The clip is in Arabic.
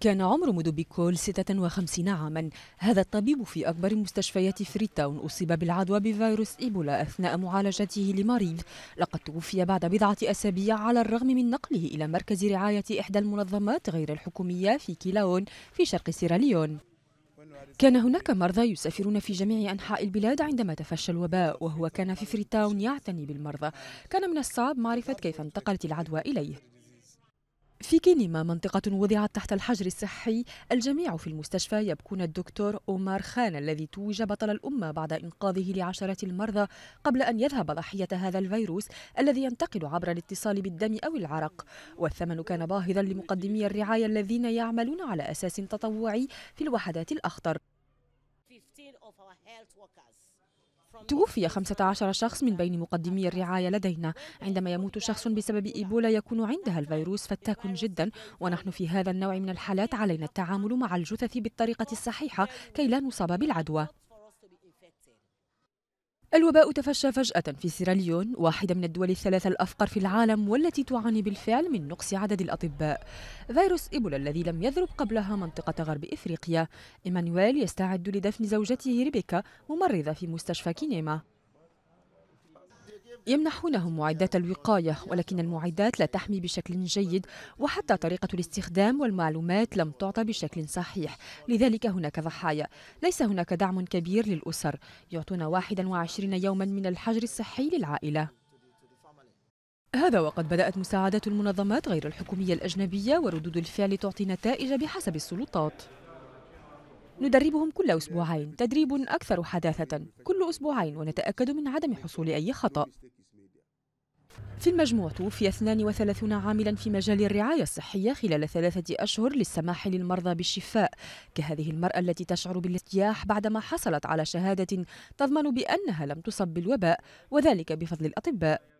كان عمر مدوبيكول 56 عاما هذا الطبيب في أكبر مستشفيات فريتاون أصيب بالعدوى بفيروس إيبولا أثناء معالجته لمريض لقد توفي بعد بضعة أسابيع على الرغم من نقله إلى مركز رعاية إحدى المنظمات غير الحكومية في كيلاون في شرق سيراليون كان هناك مرضى يسافرون في جميع أنحاء البلاد عندما تفشى الوباء وهو كان في فريتاون يعتني بالمرضى كان من الصعب معرفة كيف انتقلت العدوى إليه في كينيما منطقة وضعت تحت الحجر الصحي الجميع في المستشفى يبكون الدكتور أومار خان الذي توج بطل الأمة بعد إنقاذه لعشرات المرضى قبل أن يذهب ضحية هذا الفيروس الذي ينتقل عبر الاتصال بالدم أو العرق والثمن كان باهظا لمقدمي الرعاية الذين يعملون على أساس تطوعي في الوحدات الأخطر 15 of our توفي 15 شخص من بين مقدمي الرعاية لدينا عندما يموت شخص بسبب إيبولا يكون عندها الفيروس فتاك جدا ونحن في هذا النوع من الحالات علينا التعامل مع الجثث بالطريقة الصحيحة كي لا نصاب بالعدوى الوباء تفشى فجأة في سيراليون واحدة من الدول الثلاثة الأفقر في العالم والتي تعاني بالفعل من نقص عدد الأطباء فيروس إيبولا الذي لم يضرب قبلها منطقة غرب إفريقيا إيمانويل يستعد لدفن زوجته ريبيكا ممرضة في مستشفى كينيما يمنحونهم معدات الوقاية ولكن المعدات لا تحمي بشكل جيد وحتى طريقة الاستخدام والمعلومات لم تعطى بشكل صحيح لذلك هناك ضحايا ليس هناك دعم كبير للأسر يعطون 21 يوما من الحجر الصحي للعائلة هذا وقد بدأت مساعدات المنظمات غير الحكومية الأجنبية وردود الفعل تعطي نتائج بحسب السلطات ندربهم كل أسبوعين تدريب أكثر حداثة كل أسبوعين ونتأكد من عدم حصول أي خطأ في المجموع توفي 32 عاملا في مجال الرعاية الصحية خلال ثلاثة أشهر للسماح للمرضى بالشفاء كهذه المرأة التي تشعر بالارتياح بعدما حصلت على شهادة تضمن بأنها لم تصب بالوباء وذلك بفضل الأطباء